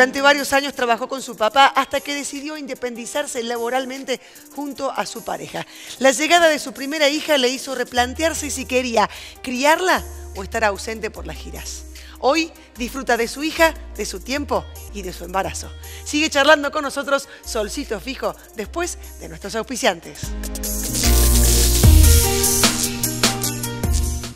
Durante varios años trabajó con su papá hasta que decidió independizarse laboralmente junto a su pareja. La llegada de su primera hija le hizo replantearse si quería criarla o estar ausente por las giras. Hoy disfruta de su hija, de su tiempo y de su embarazo. Sigue charlando con nosotros solcitos Fijo después de nuestros auspiciantes.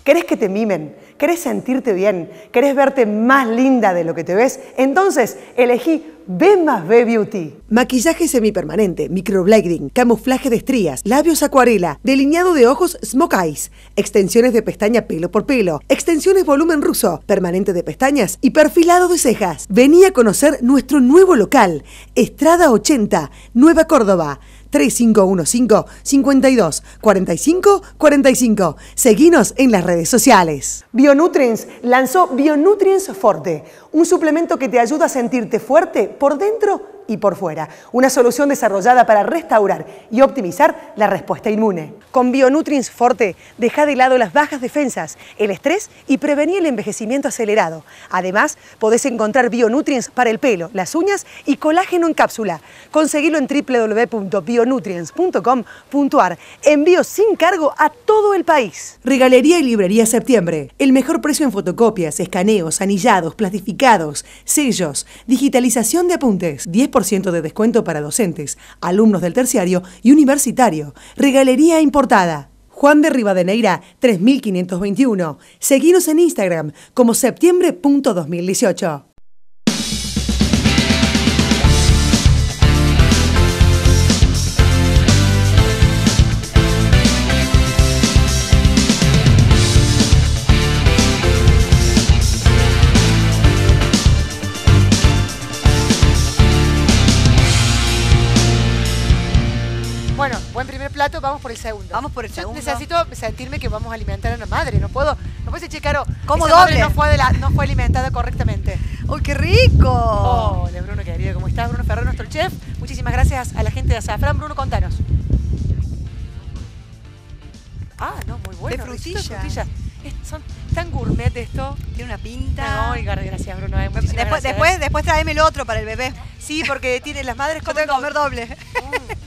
¿Querés que te mimen? ¿Querés sentirte bien? ¿Querés verte más linda de lo que te ves? Entonces, elegí B más B Beauty. Maquillaje semipermanente, microblading, camuflaje de estrías, labios acuarela, delineado de ojos smoke eyes, extensiones de pestaña pelo por pelo, extensiones volumen ruso, permanente de pestañas y perfilado de cejas. Vení a conocer nuestro nuevo local, Estrada 80, Nueva Córdoba. 3515 524545 45 Seguinos en las redes sociales. Bionutrients lanzó Bionutrients Forte, un suplemento que te ayuda a sentirte fuerte por dentro y por fuera. Una solución desarrollada para restaurar y optimizar la respuesta inmune. Con Bionutrients Forte, deja de lado las bajas defensas, el estrés y prevenir el envejecimiento acelerado. Además, podés encontrar Bionutrients para el pelo, las uñas y colágeno en cápsula. Conseguilo en www.bionutrients.com.ar. Envío sin cargo a todo el país. Regalería y Librería Septiembre. El mejor precio en fotocopias, escaneos, anillados, plastificados, sellos, digitalización de apuntes de descuento para docentes, alumnos del terciario y universitario. Regalería importada. Juan de Rivadeneira, 3521. Seguinos en Instagram como septiembre.2018. Bueno, buen primer plato, vamos por el segundo. Vamos por el segundo. necesito sentirme que vamos a alimentar a una madre. No puedo, no puedo decir, Caro, ¿Cómo no fue, alimentada correctamente. ¡Uy, qué rico! Hola, Bruno, Bruno, querido. ¿Cómo estás? Bruno Ferrer, nuestro chef. Muchísimas gracias a la gente de Azafrán. Bruno, contanos. Ah, no, muy bueno. De frutilla. De son tan gourmet esto. Tiene una pinta. No, gracias, Bruno. Eh, después, después, después, tráeme el otro para el bebé. Sí, porque tiene, las madres que comer doble. Mm.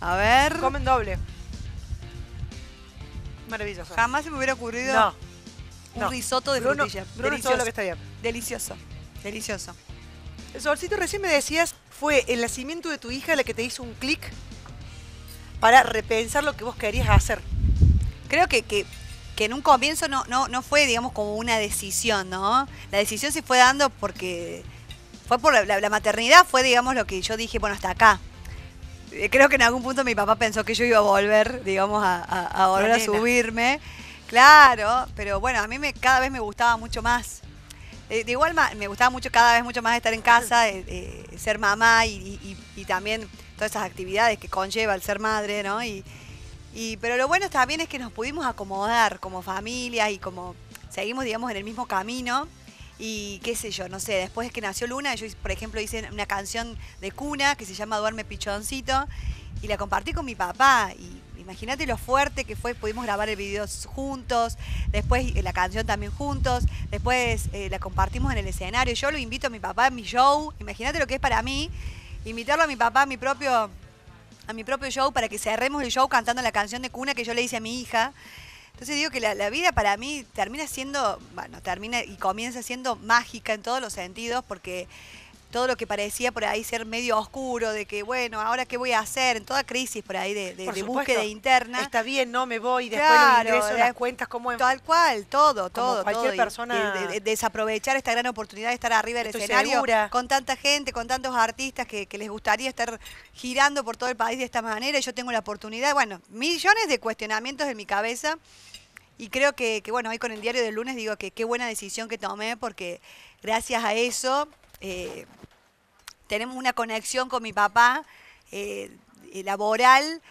A ver. Comen doble. Maravilloso. Jamás se me hubiera ocurrido un risotto de Delicioso. Delicioso. Delicioso. El solcito recién me decías, ¿fue el nacimiento de tu hija la que te hizo un clic para repensar lo que vos querías hacer? Creo que, en un comienzo no, no, no fue, digamos, como una decisión, ¿no? La decisión se fue dando porque fue por la maternidad, fue, digamos, lo que yo dije, bueno, hasta acá. Eh, creo que en algún punto mi papá pensó que yo iba a volver, digamos, a, volver a subirme. Claro, pero bueno, a mí me, cada vez me gustaba mucho más. Eh, de, igual me gustaba mucho cada vez mucho más estar en casa, eh, ser mamá y, también todas esas actividades que conlleva el ser madre, ¿no? Y, pero lo bueno también es que nos pudimos acomodar como familia y como seguimos, digamos, en el mismo camino y qué sé yo, no sé, después que nació Luna, yo, por ejemplo, hice una canción de cuna que se llama Duerme Pichoncito y la compartí con mi papá y imagínate lo fuerte que fue, pudimos grabar el video juntos, después eh, la canción también juntos, después eh, la compartimos en el escenario, yo lo invito a mi papá a mi show, imagínate lo que es para mí invitarlo a mi papá a mi propio a mi propio show para que cerremos el show cantando la canción de cuna que yo le hice a mi hija. Entonces digo que la, vida para mí termina siendo, bueno, termina y comienza siendo mágica en todos los sentidos porque todo lo que parecía por ahí ser medio oscuro, de que, bueno, ahora qué voy a hacer, en toda crisis por ahí de, búsqueda interna. Está bien, no me voy, después de, eh, las cuentas ¿cómo? tal cual, todo, todo. Cualquier persona... desaprovechar esta gran oportunidad de estar arriba del escenario con tanta gente, con tantos artistas que, les gustaría estar girando por todo el país de esta manera y yo tengo la oportunidad, bueno, millones de cuestionamientos en mi cabeza y creo que, que bueno, hoy con el diario del lunes digo que qué buena decisión que tomé porque gracias a eso eh, tenemos una conexión con mi papá eh, eh, laboral,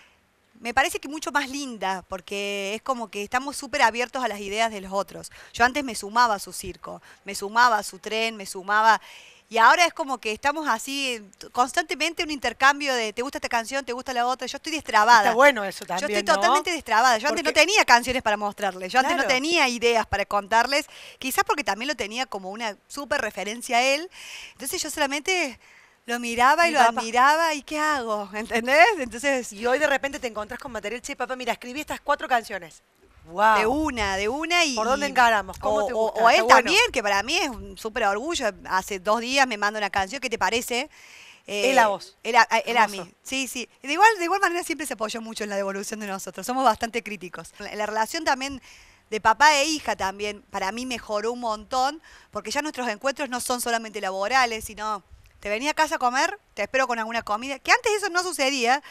me parece que mucho más linda, porque es como que estamos súper abiertos a las ideas de los otros. Yo antes me sumaba a su circo, me sumaba a su tren, me sumaba y ahora es como que estamos así constantemente un intercambio de te gusta esta canción, te gusta la otra. Yo estoy destrabada. Está bueno eso también. Yo estoy totalmente destrabada. Yo antes no tenía canciones para mostrarles. Yo antes no tenía ideas para contarles. Quizás porque también lo tenía como una súper referencia a él. Entonces yo solamente lo miraba y, lo admiraba y qué hago, ¿entendés? Entonces, y hoy de repente te encontrás con material, che, papá, mira, escribí estas cuatro canciones. De una, de una y. ¿Por dónde encaramos? ¿Cómo te gusta? o él también, que para mí es un súper orgullo. Hace dos días me manda una canción, ¿qué te parece? Eh, él a vos. Él a, mí. Sí, sí. De igual, de igual manera siempre se apoyó mucho en la devolución de nosotros. Somos bastante críticos. La relación también de papá e hija también, para mí mejoró un montón, porque ya nuestros encuentros no son solamente laborales, sino te venía a casa a comer, te espero con alguna comida, que antes eso no sucedía,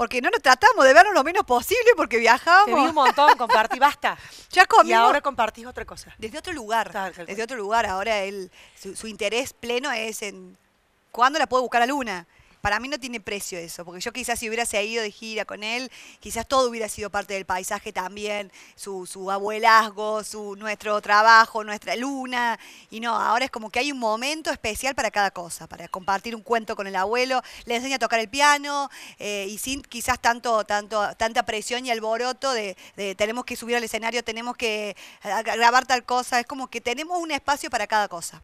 porque no nos tratamos de vernos lo menos posible porque viajamos. Te vi un montón, compartí, basta. Ya Y ahora compartís otra cosa. Desde otro lugar. desde otro lugar. Ahora él, su, su interés pleno es en cuándo la puedo buscar a Luna. Para mí no tiene precio eso, porque yo quizás si hubiera ido de gira con él, quizás todo hubiera sido parte del paisaje también, su, su abuelazgo, su, nuestro trabajo, nuestra luna. Y no, ahora es como que hay un momento especial para cada cosa, para compartir un cuento con el abuelo, le enseña a tocar el piano eh, y sin quizás tanto, tanto, tanta presión y alboroto de, de tenemos que subir al escenario, tenemos que eh, grabar tal cosa. Es como que tenemos un espacio para cada cosa.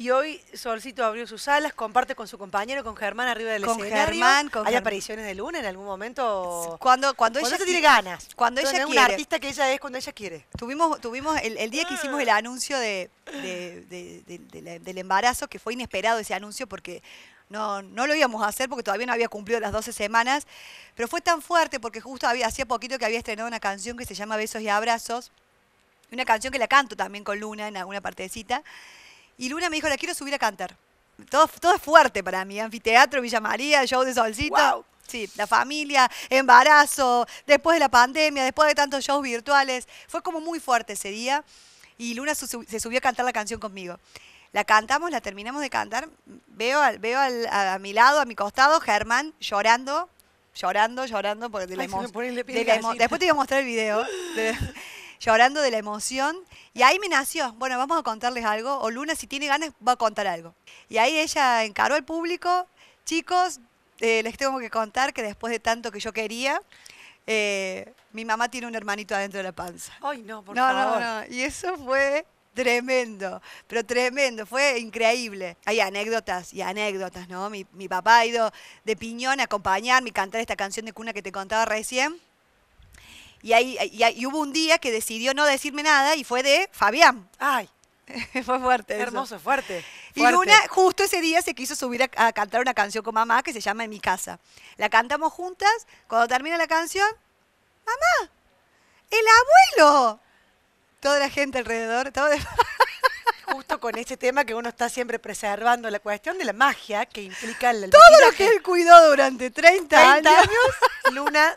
Y hoy Solcito abrió sus alas, comparte con su compañero, con Germán arriba del con Germán, con ¿Hay apariciones de Luna en algún momento? Cuando, cuando, ella tiene ganas. Cuando ella quiere. una artista que ella es cuando ella quiere. Tuvimos, tuvimos el, día que ah. hicimos el anuncio de, del embarazo, que fue inesperado ese anuncio porque no, no lo íbamos a hacer porque todavía no había cumplido las 12 semanas, pero fue tan fuerte porque justo había, hacía poquito que había estrenado una canción que se llama Besos y Abrazos, una canción que la canto también con Luna en alguna partecita, y Luna me dijo, la quiero subir a cantar. Todo, es fuerte para mí, anfiteatro, Villa María, show de solcito. Sí, la familia, embarazo, después de la pandemia, después de tantos shows virtuales. Fue como muy fuerte ese día y Luna se subió a cantar la canción conmigo. La cantamos, la terminamos de cantar. Veo, veo a, mi lado, a mi costado, Germán llorando, llorando, llorando por de Después te voy a mostrar el video. llorando de la emoción. Y ahí me nació, bueno, vamos a contarles algo, o Luna si tiene ganas va a contar algo. Y ahí ella encaró al público, chicos, eh, les tengo que contar que después de tanto que yo quería, eh, mi mamá tiene un hermanito adentro de la panza. Ay, no, por favor. No, no, y eso fue Tremendo, pero tremendo, fue increíble. Hay anécdotas y anécdotas, ¿no? Mi, mi, papá ha ido de piñón a acompañarme y cantar esta canción de cuna que te contaba recién. Y, ahí, y, hubo un día que decidió no decirme nada y fue de Fabián. Ay. Fue fuerte. Hermoso, fuerte, Y Luna, justo ese día se quiso subir a, cantar una canción con mamá que se llama En mi casa. La cantamos juntas. Cuando termina la canción, mamá, el abuelo. Toda la gente alrededor, todo de justo con ese tema que uno está siempre preservando, la cuestión de la magia que implica el Todo lo que él cuidó durante 30, años, Luna.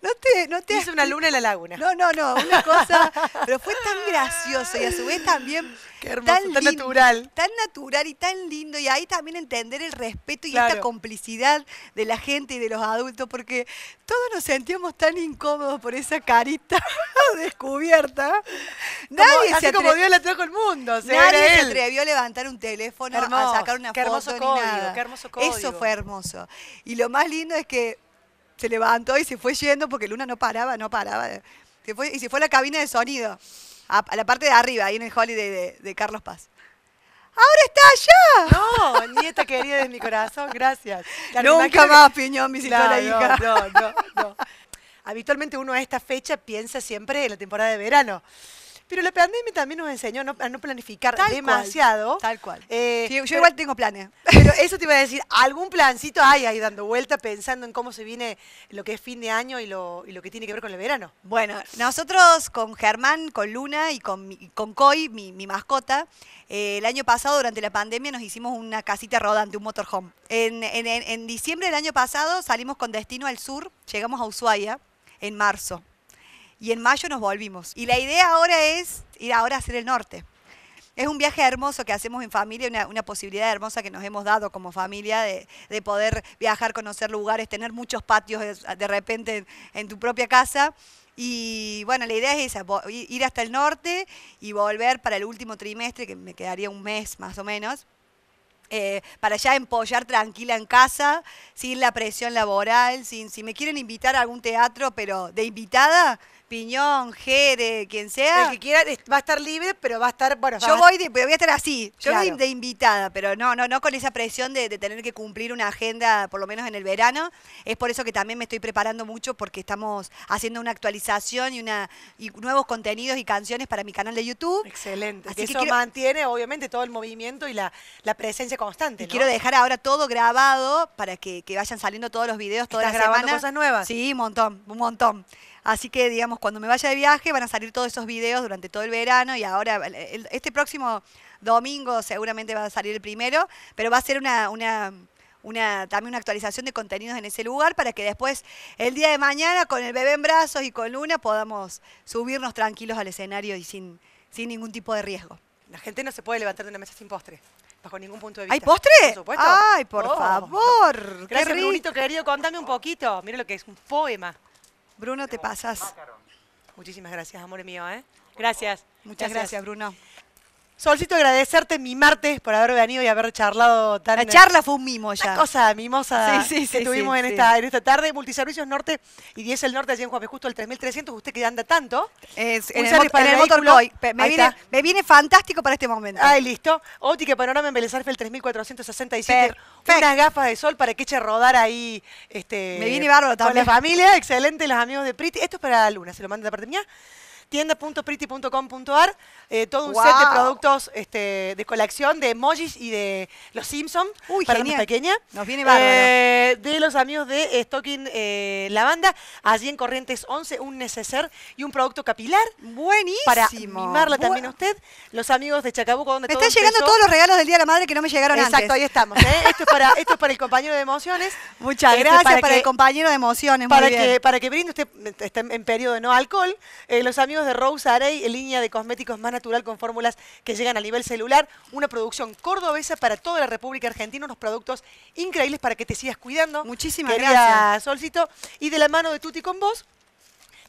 No te, no te hizo una luna en la laguna. No, no, no, una cosa, pero fue tan gracioso y a su vez también Qué hermoso, tan, natural. Tan natural y tan lindo. Y ahí también entender el respeto y esta complicidad de la gente y de los adultos, porque todos nos sentíamos tan incómodos por esa carita descubierta. Nadie se así como Dios la trajo el mundo. nadie se atrevió a levantar un teléfono, a sacar una foto. ni Qué hermoso código. Eso fue hermoso. Y lo más lindo es que se levantó y se fue yendo porque Luna no paraba, no paraba. y se fue a la cabina de sonido a, la parte de arriba, ahí en el holiday de, Carlos Paz. ¡Ahora está allá! No, nieta querida de mi corazón, gracias. Nunca más piñón mi hija. No, no, no. Habitualmente uno a esta fecha piensa siempre en la temporada de verano. Pero la pandemia también nos enseñó a no planificar demasiado. tal cual. Eh, yo igual tengo planes. Pero eso te iba a decir, algún plancito hay ahí dando vuelta pensando en cómo se viene lo que es fin de año y lo, que tiene que ver con el verano. Bueno, nosotros con Germán, con Luna y con, con Coy, mi, mascota, eh, el año pasado durante la pandemia nos hicimos una casita rodante, un motorhome. En, en diciembre del año pasado salimos con destino al sur, llegamos a Ushuaia en marzo y en mayo nos volvimos. Y la idea ahora es ir ahora a hacer el norte. Es un viaje hermoso que hacemos en familia, una, posibilidad hermosa que nos hemos dado como familia de, poder viajar, conocer lugares, tener muchos patios de, repente en, tu propia casa. Y bueno, la idea es esa, ir hasta el norte y volver para el último trimestre, que me quedaría un mes más o menos, eh, para ya empollar tranquila en casa, sin la presión laboral, sin si me quieren invitar a algún teatro, pero de invitada, Piñón, Jere, quien sea. El que quiera va a estar libre, pero va a estar, bueno, Yo voy de, voy a estar así, yo voy de invitada, pero no, no, no con esa presión de, tener que cumplir una agenda, por lo menos en el verano. Es por eso que también me estoy preparando mucho porque estamos haciendo una actualización y una nuevos contenidos y canciones para mi canal de YouTube. Excelente. Así que mantiene, obviamente, todo el movimiento y la, presencia constante. quiero dejar ahora todo grabado para que, vayan saliendo todos los videos todas las semanas. cosas nuevas? Sí, un montón, un montón. Así que, digamos, cuando me vaya de viaje van a salir todos esos videos durante todo el verano y ahora, este próximo domingo seguramente va a salir el primero, pero va a ser una, también una actualización de contenidos en ese lugar para que después, el día de mañana, con el bebé en brazos y con Luna, podamos subirnos tranquilos al escenario y sin, ningún tipo de riesgo. La gente no se puede levantar de una mesa sin postre. Bajo ningún punto de vista. ¿Hay postre? Por supuesto. ¡Ay, por oh. favor! Gracias, Qué rico. querido. Contame un poquito. Mira lo que es, un poema. Bruno, te pasas. Ah, Muchísimas gracias, amor mío. ¿eh? Gracias. Muchas gracias Bruno. Solcito, agradecerte mi martes por haber venido y haber charlado tan. La eh, charla fue un mimo ya. Una cosa mimosa que tuvimos en, Esta, tarde. Multiservicios Norte y 10 El Norte, allí en Juan Justo, el 3300. Usted que anda tanto. Es, en, el, Me viene, fantástico para este momento. Ay, listo. Óptica Panorama en Belezarfe, el 3467. Unas gafas de sol para que eche a rodar ahí. Este, me viene bárbaro también. Con la familia, excelente, los amigos de Priti. Esto es para la Luna, se lo manda de parte mía tienda.pretty.com.ar, eh, todo un set de productos este, de colección de emojis y de los Simpsons para genial. pequeña. Nos viene bárbaro. Eh, de los amigos de Stocking eh, La Banda, allí en Corrientes 11, un neceser y un producto capilar. Buenísimo. Para mimarla también usted. Los amigos de Chacabuco, donde Me están llegando todos los regalos del Día de la Madre que no me llegaron Exacto, antes. Exacto, ahí estamos. ¿eh? Esto, es para, esto para el compañero de emociones. Muchas este, gracias para, el compañero de emociones. Para, Que, para que brinde usted, está en periodo de no alcohol, los amigos de Rose Arey, línea de cosméticos más natural con fórmulas que llegan a nivel celular. Una producción cordobesa para toda la República Argentina, unos productos increíbles para que te sigas cuidando. Muchísimas gracias. Solcito. Y de la mano de Tuti con vos,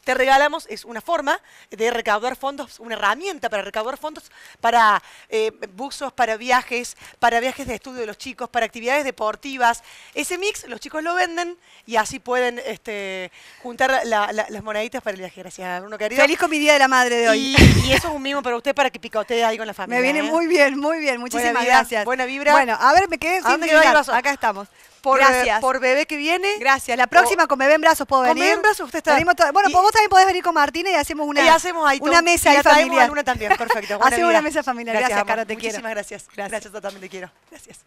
te regalamos, es una forma de recaudar fondos, una herramienta para recaudar fondos para eh, buzos, para viajes, para viajes de estudio de los chicos, para actividades deportivas. Ese mix los chicos lo venden y así pueden este, juntar las moneditas para el viaje. Gracias, Uno querido. Feliz con mi Día de la Madre de hoy. Y, eso es un mimo para usted para que picotee ahí con la familia. Me viene ¿eh? muy bien, muy bien. Muchísimas gracias. Buena vibra. Bueno, a ver, me quedé sin ¿A Acá estamos por, eh, Gracias. por bebé que viene. Gracias. La próxima con bebé en brazos puedo venir. Con bebé en brazos usted está. Bueno, vos también podés venir con Martina y hacemos una, Y hacemos una mesa y familiar. a también, perfecto. hacemos una mesa familiar. Gracias, Caro, te quiero. Muchísimas gracias. Gracias. Gracias, yo también te quiero. Gracias.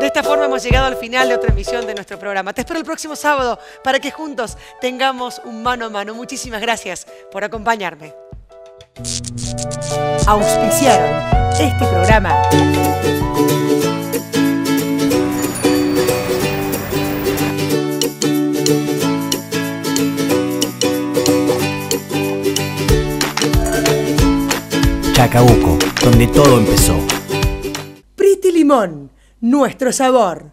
De esta forma hemos llegado al final de otra emisión de nuestro programa. Te espero el próximo sábado para que juntos tengamos un mano a mano. Muchísimas gracias por acompañarme auspiciaron este programa. Chacabuco, donde todo empezó. Pretty Limón, nuestro sabor.